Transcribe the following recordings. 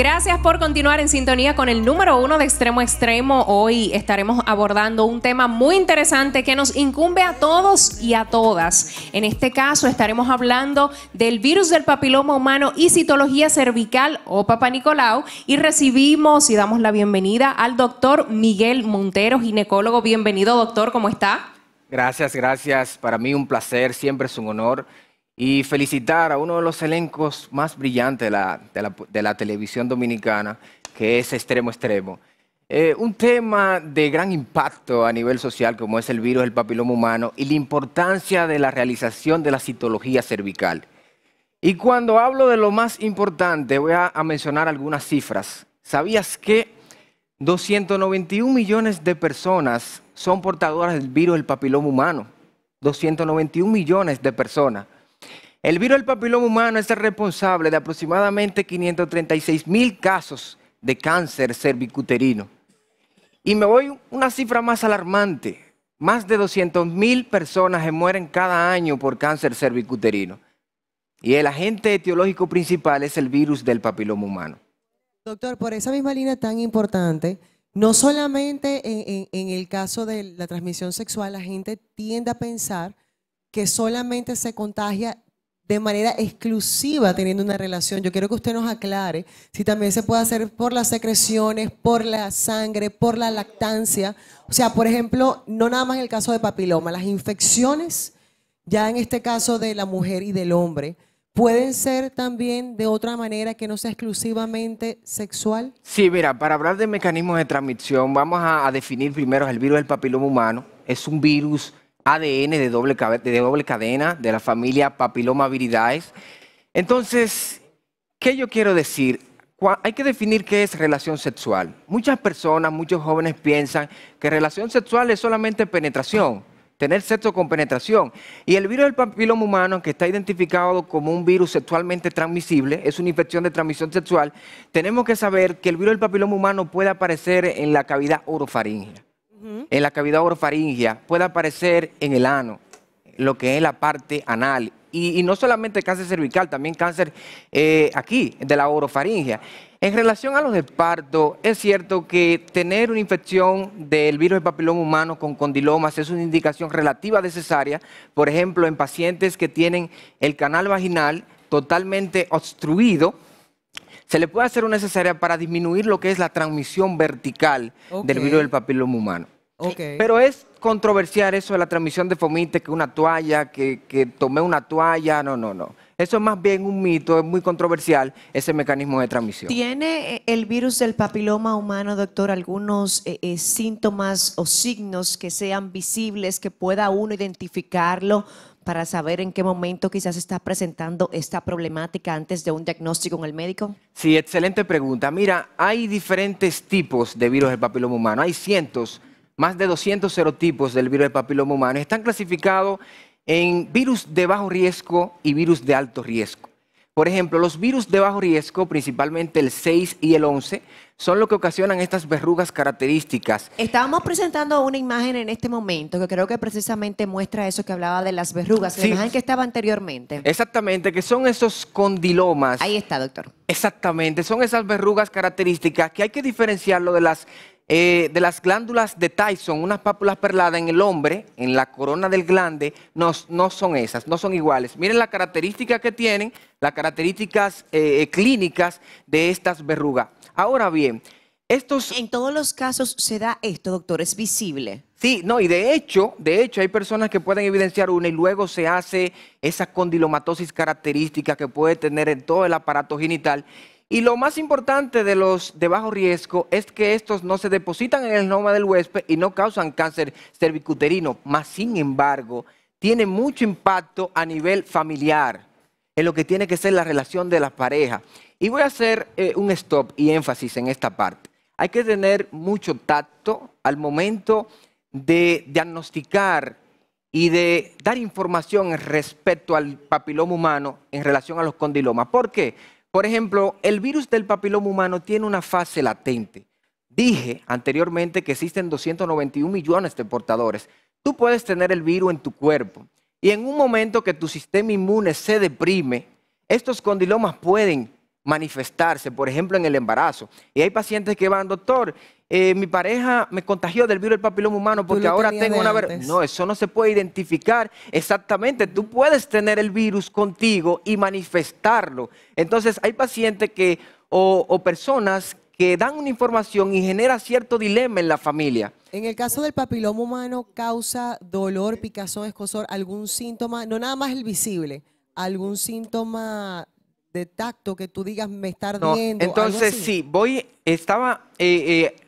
Gracias por continuar en sintonía con el número uno de extremo extremo. Hoy estaremos abordando un tema muy interesante que nos incumbe a todos y a todas. En este caso estaremos hablando del virus del papiloma humano y citología cervical o Papa Nicolau y recibimos y damos la bienvenida al doctor Miguel Montero, ginecólogo. Bienvenido doctor, ¿cómo está? Gracias, gracias. Para mí un placer, siempre es un honor y felicitar a uno de los elencos más brillantes de la, televisión dominicana, que es Extremo Extremo. Eh, un tema de gran impacto a nivel social como es el virus del papiloma humano y la importancia de la realización de la citología cervical. Y cuando hablo de lo más importante, voy a, a mencionar algunas cifras. ¿Sabías que 291 millones de personas son portadoras del virus del papiloma humano? 291 millones de personas. El virus del papiloma humano es el responsable de aproximadamente 536 mil casos de cáncer cervicuterino. Y me voy una cifra más alarmante. Más de 200 mil personas mueren cada año por cáncer cervicuterino. Y el agente etiológico principal es el virus del papiloma humano. Doctor, por esa misma línea tan importante, no solamente en el caso de la transmisión sexual, la gente tiende a pensar que solamente se contagia de manera exclusiva teniendo una relación. Yo quiero que usted nos aclare si también se puede hacer por las secreciones, por la sangre, por la lactancia. O sea, por ejemplo, no nada más en el caso de papiloma, las infecciones, ya en este caso de la mujer y del hombre, ¿Pueden ser también de otra manera que no sea exclusivamente sexual? Sí, mira, para hablar de mecanismos de transmisión, vamos a, a, definir primero el virus del papiloma humano. Es un virus ADN de doble, cadena de la familia Papilomaviridae. Entonces, ¿qué yo quiero decir? Hay que definir qué es relación sexual. Muchas personas, muchos jóvenes piensan que relación sexual es solamente penetración, tener sexo con penetración. Y el virus del papiloma humano, que está identificado como un virus sexualmente transmisible, es una infección de transmisión sexual, tenemos que saber que el virus del papiloma humano puede aparecer en la cavidad orofaríngea en la cavidad orofaringea puede aparecer en el ano, lo que es la parte anal. Y, no solamente cáncer cervical, también cáncer eh, aquí, de la orofaringia. En relación a los espartos, es cierto que tener una infección del virus del papiloma humano con condilomas es una indicación relativa necesaria, por ejemplo, en pacientes que tienen el canal vaginal totalmente obstruido, se le puede hacer una necesaria para disminuir lo que es la transmisión vertical del virus del papiloma humano. Pero es controversial eso de la transmisión de fomite, que una toalla, que, que tomé una toalla, no, no, no. Eso es más bien un mito, es muy controversial ese mecanismo de transmisión. ¿Tiene eh, el virus del papiloma humano, doctor, algunos eh, eh, síntomas o signos que sean visibles, que pueda uno identificarlo para saber en qué momento quizás está presentando esta problemática antes de un diagnóstico en el médico? Sí, excelente pregunta. Mira, hay diferentes tipos de virus del papiloma humano. Hay cientos, más de 200 serotipos del virus del papiloma humano. Están clasificados en virus de bajo riesgo y virus de alto riesgo. Por ejemplo, los virus de bajo riesgo, principalmente el 6 y el 11, son lo que ocasionan estas verrugas características. Estábamos presentando una imagen en este momento que creo que precisamente muestra eso que hablaba de las verrugas, la imagen que estaba anteriormente. Exactamente, que son esos condilomas. Ahí está, doctor. Exactamente, son esas verrugas características que hay que diferenciarlo de las eh, de las glándulas de Tyson, unas pápulas perladas en el hombre, en la corona del glande, no, no son esas, no son iguales. Miren la característica que tienen, las características eh, eh, clínicas de estas verrugas. Ahora bien, estos... En todos los casos se da esto, doctor, es visible. Sí, no, y de hecho, de hecho hay personas que pueden evidenciar una y luego se hace esa condilomatosis característica que puede tener en todo el aparato genital y lo más importante de los de bajo riesgo es que estos no se depositan en el genoma del huésped y no causan cáncer cervicuterino, más sin embargo, tiene mucho impacto a nivel familiar, en lo que tiene que ser la relación de las parejas. Y voy a hacer eh, un stop y énfasis en esta parte. Hay que tener mucho tacto al momento de diagnosticar y de dar información respecto al papiloma humano en relación a los condilomas. ¿Por qué? Por ejemplo, el virus del papiloma humano tiene una fase latente. Dije anteriormente que existen 291 millones de portadores. Tú puedes tener el virus en tu cuerpo y en un momento que tu sistema inmune se deprime, estos condilomas pueden manifestarse, por ejemplo, en el embarazo. Y hay pacientes que van, doctor, eh, mi pareja me contagió del virus del papiloma humano porque ahora tengo una... No, eso no se puede identificar exactamente. Tú puedes tener el virus contigo y manifestarlo. Entonces hay pacientes que, o, personas que dan una información y genera cierto dilema en la familia. En el caso del papiloma humano, causa dolor, picazón, escosor, algún síntoma, no nada más el visible, algún síntoma de tacto que tú digas me está ardiendo. entonces, sí, voy, estaba... Eh, eh,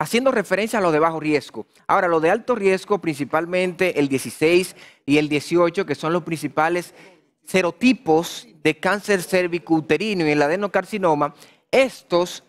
haciendo referencia a lo de bajo riesgo. Ahora, lo de alto riesgo, principalmente el 16 y el 18, que son los principales serotipos de cáncer cervicouterino y el adenocarcinoma, estos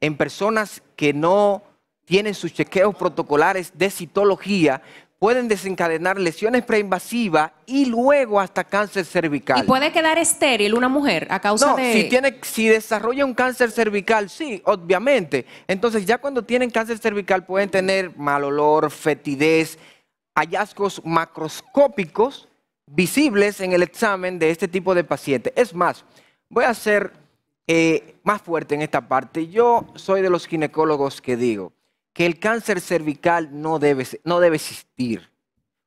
en personas que no tienen sus chequeos protocolares de citología pueden desencadenar lesiones preinvasivas y luego hasta cáncer cervical. ¿Y puede quedar estéril una mujer a causa de...? Si, si desarrolla un cáncer cervical, sí, obviamente. Entonces ya cuando tienen cáncer cervical pueden tener mal olor, fetidez, hallazgos macroscópicos visibles en el examen de este tipo de paciente. Es más, voy a ser eh, más fuerte en esta parte. Yo soy de los ginecólogos que digo, que el cáncer cervical no debe, no debe existir.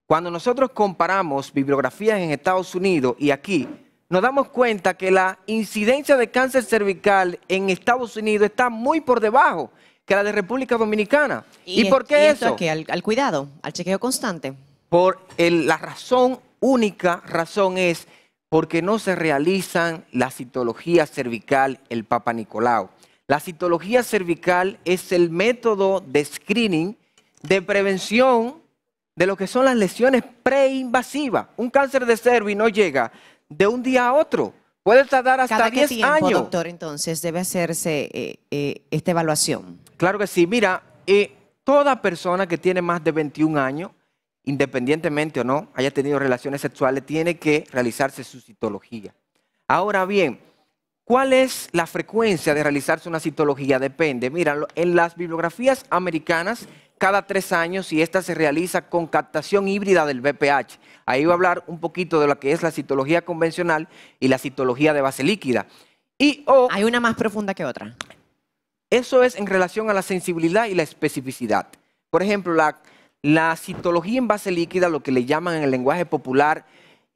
Cuando nosotros comparamos bibliografías en Estados Unidos y aquí, nos damos cuenta que la incidencia de cáncer cervical en Estados Unidos está muy por debajo que la de República Dominicana. ¿Y, por qué eso? al, cuidado, al chequeo constante. Por la razón, única razón es porque no se realizan la citología cervical, el Papa Nicolau. La citología cervical es el método de screening, de prevención de lo que son las lesiones preinvasivas. Un cáncer de cervix no llega de un día a otro. Puede tardar hasta ¿Cada tiempo, doctor, entonces debe hacerse eh, eh, esta evaluación? Claro que sí. Mira, eh, toda persona que tiene más de 21 años, independientemente o no haya tenido relaciones sexuales, tiene que realizarse su citología. Ahora bien, ¿Cuál es la frecuencia de realizarse una citología? Depende. Mira, en las bibliografías americanas, cada tres años, y esta se realiza con captación híbrida del BPH. Ahí voy a hablar un poquito de lo que es la citología convencional y la citología de base líquida. Y, o, Hay una más profunda que otra. Eso es en relación a la sensibilidad y la especificidad. Por ejemplo, la, citología en base líquida, lo que le llaman en el lenguaje popular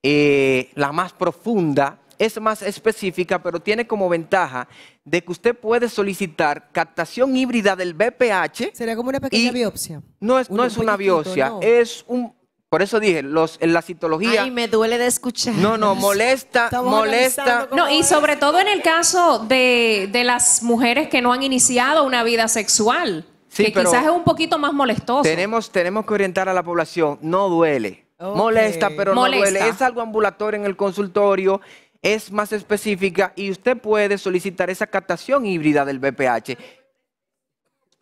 eh, la más profunda, es más específica, pero tiene como ventaja de que usted puede solicitar captación híbrida del BPH. ¿Sería como una pequeña biopsia. No es, no es una biopsia, es un... Por eso dije, los, en la citología... Ay, me duele de escuchar. No, no, molesta, molesta. No, y sobre todo en el caso de, las mujeres que no han iniciado una vida sexual. que quizás es un poquito más molestoso. Tenemos, tenemos que orientar a la población, no duele. Molesta, pero no duele. Es algo ambulatorio en el consultorio es más específica y usted puede solicitar esa captación híbrida del BPH.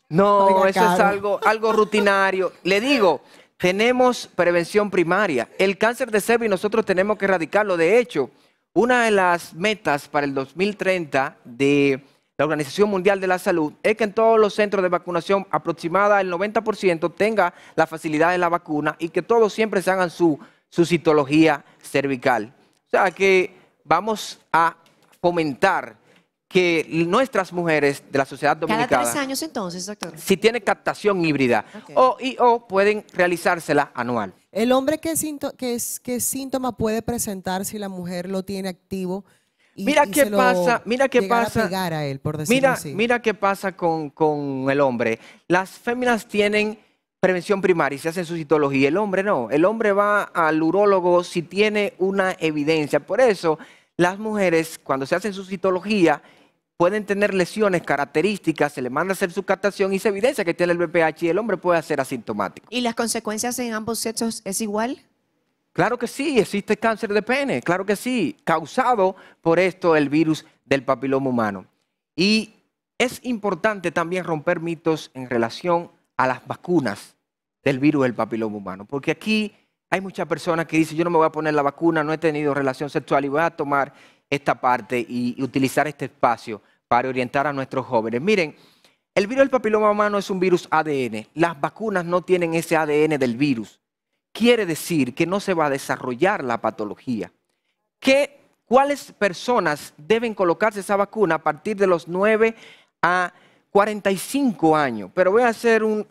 No, eso es algo, algo rutinario. Le digo, tenemos prevención primaria. El cáncer de y nosotros tenemos que erradicarlo. De hecho, una de las metas para el 2030 de la Organización Mundial de la Salud es que en todos los centros de vacunación aproximada el 90% tenga la facilidad de la vacuna y que todos siempre se hagan su, su citología cervical. O sea que vamos a fomentar que nuestras mujeres de la sociedad dominicana... Cada tres años entonces, doctor. Si tiene captación híbrida o, o pueden realizársela anual. ¿El hombre qué, qué síntoma puede presentar si la mujer lo tiene activo? Y, mira qué pasa, mira qué pasa. A a él, por mira, así. mira qué pasa con, con el hombre. Las féminas tienen prevención primaria y se hace su citología. El hombre no, el hombre va al urólogo si tiene una evidencia. Por eso las mujeres cuando se hacen su citología pueden tener lesiones características, se le manda a hacer su captación y se evidencia que tiene el BPH y el hombre puede ser asintomático. ¿Y las consecuencias en ambos sexos es igual? Claro que sí, existe cáncer de pene, claro que sí, causado por esto el virus del papiloma humano. Y es importante también romper mitos en relación a las vacunas del virus del papiloma humano. Porque aquí hay muchas personas que dicen, yo no me voy a poner la vacuna, no he tenido relación sexual y voy a tomar esta parte y, utilizar este espacio para orientar a nuestros jóvenes. Miren, el virus del papiloma humano es un virus ADN. Las vacunas no tienen ese ADN del virus. Quiere decir que no se va a desarrollar la patología. ¿Qué, ¿Cuáles personas deben colocarse esa vacuna a partir de los 9 a 45 años, pero voy a hacer un...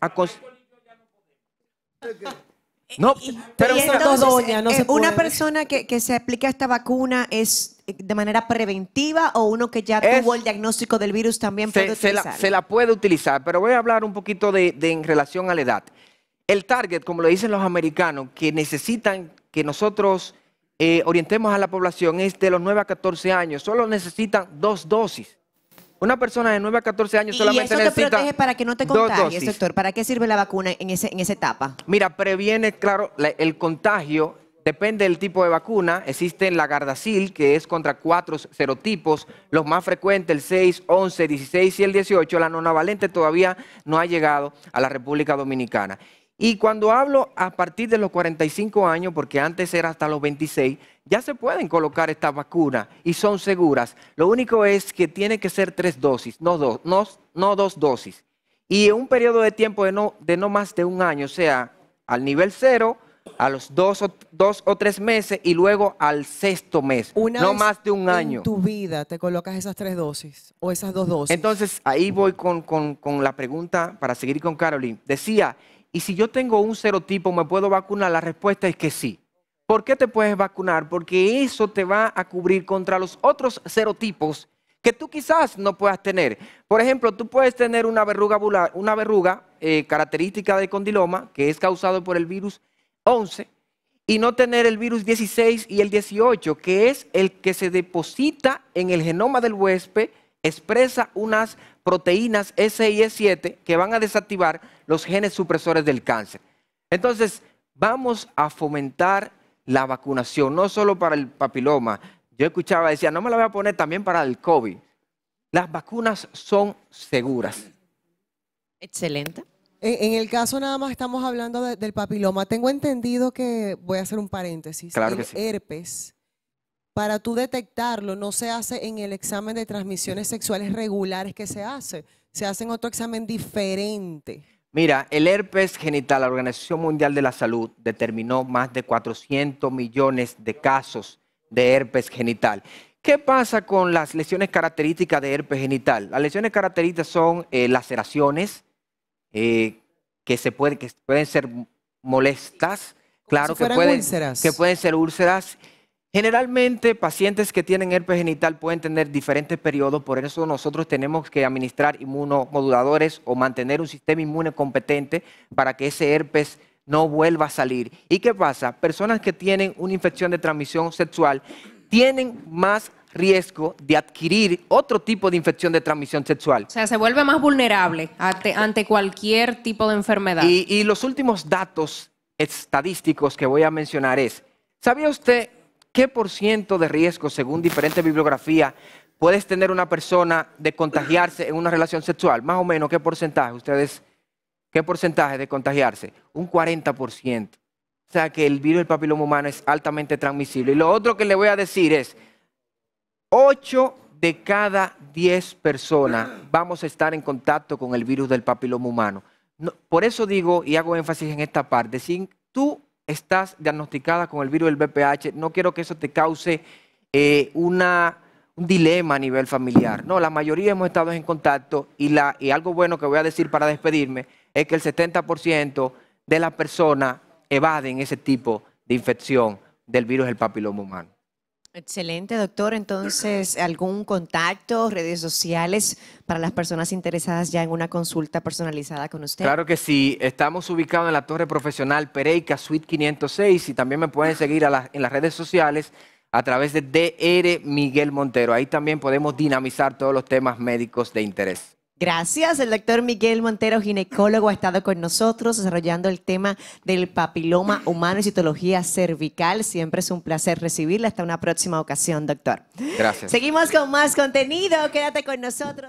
No, pero no una persona que, que, se aplica esta vacuna es eh, de manera preventiva o uno que ya tuvo el diagnóstico del virus también puede utilizar. Se la, puede utilizar, pero voy a hablar un poquito de, en relación a la edad. El target, como lo dicen los americanos, que necesitan que nosotros eh, orientemos a la población es de los 9 a 14 años. Solo necesitan dos dosis. Una persona de 9 a 14 años solamente necesita... ¿Y eso te protege para que no te contagies, doctor? ¿Para qué sirve la vacuna en, ese, en esa etapa? Mira, previene, claro, el contagio Depende del tipo de vacuna. Existe la Gardasil, que es contra cuatro serotipos. Los más frecuentes, el 6, 11, 16 y el 18. La nonavalente todavía no ha llegado a la República Dominicana. Y cuando hablo a partir de los 45 años, porque antes era hasta los 26, ya se pueden colocar estas vacunas y son seguras. Lo único es que tiene que ser tres dosis, no dos, no, dos dosis. Y en un periodo de tiempo de no, de no más de un año, o sea, al nivel cero, a los dos o, dos o tres meses y luego al sexto mes. no más de un año. En tu vida te colocas esas tres dosis o esas dos dosis. Entonces ahí voy con, con la pregunta para seguir con Carolyn. Decía, y si yo tengo un serotipo, ¿me puedo vacunar? La respuesta es que sí. ¿Por qué te puedes vacunar? Porque eso te va a cubrir contra los otros serotipos que tú quizás no puedas tener. Por ejemplo, tú puedes tener una verruga, eh, característica de condiloma, que es causado por el virus 11, y no tener el virus 16 y el 18, que es el que se deposita en el genoma del huésped expresa unas proteínas S e 7 que van a desactivar los genes supresores del cáncer. Entonces, vamos a fomentar la vacunación, no solo para el papiloma. Yo escuchaba, decía, no me la voy a poner también para el COVID. Las vacunas son seguras. Excelente. En, el caso nada más estamos hablando del papiloma. Tengo entendido que, voy a hacer un paréntesis, el herpes para tú detectarlo no se hace en el examen de transmisiones sexuales regulares que se hace, se hace en otro examen diferente. Mira, el herpes genital, la Organización Mundial de la Salud determinó más de 400 millones de casos de herpes genital. ¿Qué pasa con las lesiones características de herpes genital? Las lesiones características son eh, laceraciones eh, que, se que pueden ser molestas, claro, que, pueden, que pueden ser úlceras Generalmente pacientes que tienen herpes genital pueden tener diferentes periodos, por eso nosotros tenemos que administrar inmunomoduladores o mantener un sistema inmune competente para que ese herpes no vuelva a salir. ¿Y qué pasa? Personas que tienen una infección de transmisión sexual tienen más riesgo de adquirir otro tipo de infección de transmisión sexual. O sea, se vuelve más vulnerable ante, cualquier tipo de enfermedad. Y, y los últimos datos estadísticos que voy a mencionar es, ¿sabía usted ¿Qué por de riesgo, según diferentes bibliografías, puedes tener una persona de contagiarse en una relación sexual? Más o menos, ¿qué porcentaje? Ustedes, ¿qué porcentaje de contagiarse? Un 40%. O sea que el virus del papiloma humano es altamente transmisible. Y lo otro que le voy a decir es, 8 de cada 10 personas vamos a estar en contacto con el virus del papiloma humano. por eso digo y hago énfasis en esta parte, sin tú estás diagnosticada con el virus del BPH, no quiero que eso te cause eh, una, un dilema a nivel familiar. No, la mayoría hemos estado en contacto y, la, y algo bueno que voy a decir para despedirme es que el 70% de las personas evaden ese tipo de infección del virus del papiloma humano. Excelente, doctor. Entonces, ¿algún contacto, redes sociales para las personas interesadas ya en una consulta personalizada con usted? Claro que sí. Estamos ubicados en la Torre Profesional Pereica, Suite 506 y también me pueden seguir a en las redes sociales a través de DR Miguel Montero. Ahí también podemos dinamizar todos los temas médicos de interés. Gracias. El doctor Miguel Montero, ginecólogo, ha estado con nosotros desarrollando el tema del papiloma humano y citología cervical. Siempre es un placer recibirla. Hasta una próxima ocasión, doctor. Gracias. Seguimos con más contenido. Quédate con nosotros.